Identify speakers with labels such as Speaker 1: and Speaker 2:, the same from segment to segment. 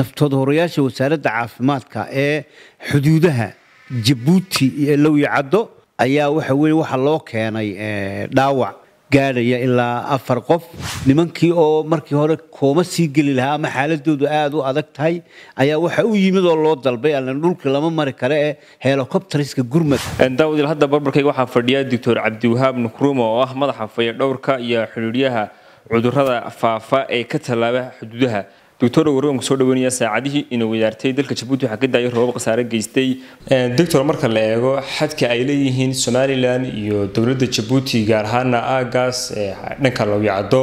Speaker 1: naftoodahoreyaasha wasaaradda caafimaadka ee xuduudaha jabuuti ee lowiyo caddo ayaa waxa weye waxaa loo keenay dhaawac gaadhaya ilaa afar qof nimankii oo markii hore kooma sii geli lahaa ama xaaladoodu aada u adag tahay ayaa waxa u yimid oo loo dalbay alla dhulka
Speaker 2: lama mari kare ee heelocopteriska gurmad daawudil hadda barbarkayga waxaa fadhiya doctor cabdiwahaab nukrumo oo ah madaxa fayadhowrka iyo xidhiidhyaha cudurada faafa ee ka tallaaba xuduudaha doctor warwaanku soo dhaweynaya saacadihii inuu wadaartay dalka jabuuti waxaa ka daayay roobab khasaare geystay eh, doctor marka la eego xadka ay leeyihiin somalilan iyo dowladda jabuuti gaar ahaana aagaas eh, dhanka lawyacdo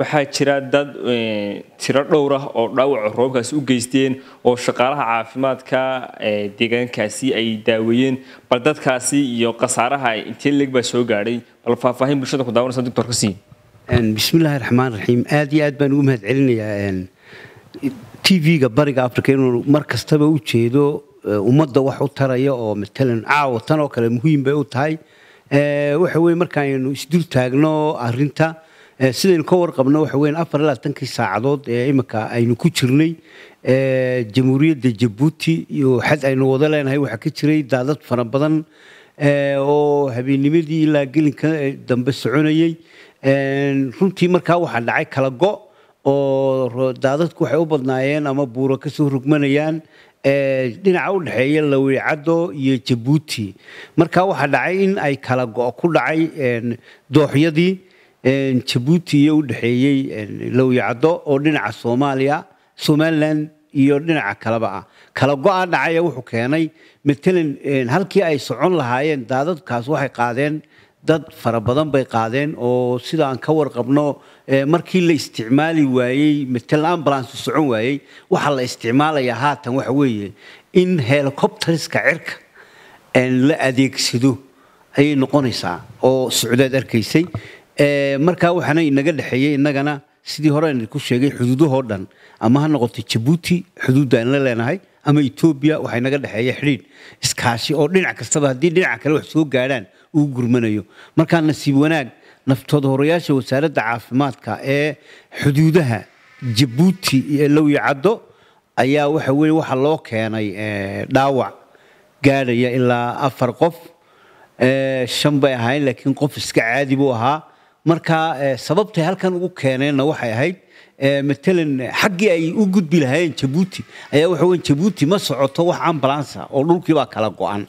Speaker 2: waxaa jira dad eh, tiro dhowr ah oo dhaawaca roobabkaasi u geysteen oo shaqaalaha caafimaadka deegaankaasi ay daaweeyeen bal dadkaasi iyo khasaaraha intee leeg baa soo gaadhay bal faahfaahin bulshada ku daawanaysa doctor kasii
Speaker 1: bismillahi raxmaan raxiim aad iyo aad baan ugu mahadcelinayaa t v ga bariga africa inuu mar kastaba u jeedo eh, ummadda wax u taraya oo matalan caawa tan oo kale muhiim bay u tahay eh, waxa weye markaaynu isdul taagno arinta eh, sidaynu ka warqabno waxa weyan afar ilaa tankii saacadood ee imika aynu ku jirnay jamhuuriyadda jabuuti iyo xad aynu wada leenahay waxaa ka jiray daadad fara badan oo habeennimadii ilaa gelinka dambe soconayay runtii markaa waxaa dhacay kala go' oo daadadku waxay u badnaayeen ama buuro ka soo rugmanayaan dhinaca u dhexeeya lawiicado iyo jabuuti marka waxaa dhacay in ay kala go' ku dhacay dooxyadii jabuuti iyo u dhexeeyey lawicaddo oo dhinaca soomaaliya somalilan iyo dhinaca kaleba ah kala go-a dhacaya wuxuu keenay matalan halkii ay socon lahaayeen daadadkaas waxay qaadeen dad fara badan bay qaadeen oo sida aan ka warqabno eh, markii la isticmaali waayey matel ambulance socon waayey waxaa la isticmaalayaa haatan waxa weeye in helicopterska cirka la adeegsado ayay noqonaysaa oo socdaad arkaysay eh, markaa waxaana inaga dhexeeyey innagana sidii hore ku sheegay xuduudahoo dhan ama ha noqotay jabuuti xuduudda inla leenahay ama etoobiya waxay naga dhexeeya xidhiidh iskaashi oo dhinac kastaba haddii dhinaca kale wax soo gaadhaan uu gurmanayo markaa nasiib wanaag naftooda horeyaasha wasaaradda caafimaadka ee xuduudaha jabuuti iyo lowi caddo ayaa waxa weye waxa loo keenay eh, dhaawac gaadhaya ilaa afar qof eh, shan bay ahayn laakiin qof iska caadi buu ahaa marka eh, sababtay halkan ugu keeneenna waxay ahayd eh, matalan eh, xaggii ay u gudbi lahaayeen jabuuti ayaa waxa weyn jabuuti ma socoto wax ambalansa ah oo dhulkii baa kala go-an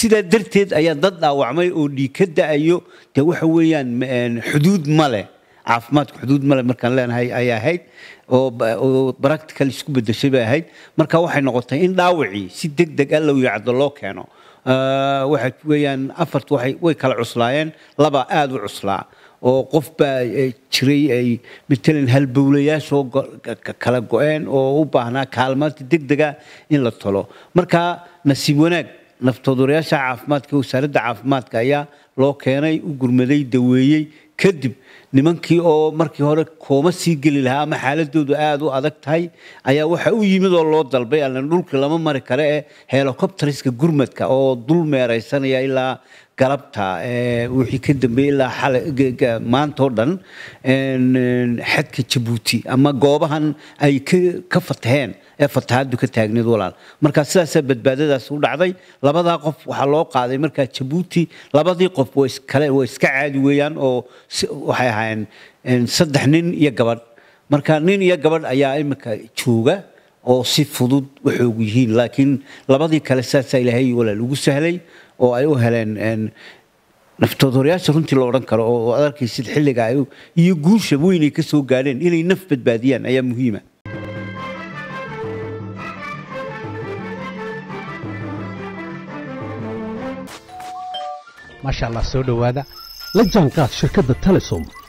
Speaker 1: sidaa darteed ayaa dad dhaawacmay oo dhiig da-ayo dee waxa weeyaan xuduud ma leh caafimaadka xuduud male markaan leenahay ayaa ahayd oo practical isku bedeshay bay ahayd marka waxay noqotay in dhaawacii si deg deg a ah low allowiyacdo loo keeno waxa weeyaan afart way kala cuslaayeen laba aada u cuslaa oo qof baa jiray ay matalan halbowlayaashoo kala go-een oo u baahnaa deg dega in la talo marka nasiib wanaag naftoodureyaasha caafimaadka wasaaradda caafimaadka ayaa loo keenay u gurmaday daweeyey kadib nimankii oo markii hore kooma sii geli lahaa ama xaaladoodu aada u adag tahay ayaa waxa u yimid oo loo dalbay alla dhulka lama mari kare ee helicopteriska gurmadka oo dul meeraysanaya ilaa galabta wixii ka dambeeyey ilaa maanta oo dhan xadka jabuuti ama goobahan ay ka fataheen ee fatahaaddu ka taagneed walaal marka sidaasaa badbaadadaas u dhacday labadaa qof waxaa loo qaaday markaa jabuuti labadii qof way iskale way iska caadi weeyaan oo waxay ahayd ahaayeen saddex nin iyo gabadh marka nin iyo gabadh ayaa iminka jooga oo si fudud waxoogu yihiin laakiin labadii kale saasaa ilaahay walaal ugu sahlay oo ay u heleen naftoodooryaasha runtii la odhan karo oo adarkaysid xilliga ay iyo guusha weynay ka soo gaadheen inay naf badbaadiyaan ayaa muhiima maasha allah soo dhowaada la jaanqaad shirkadda telesom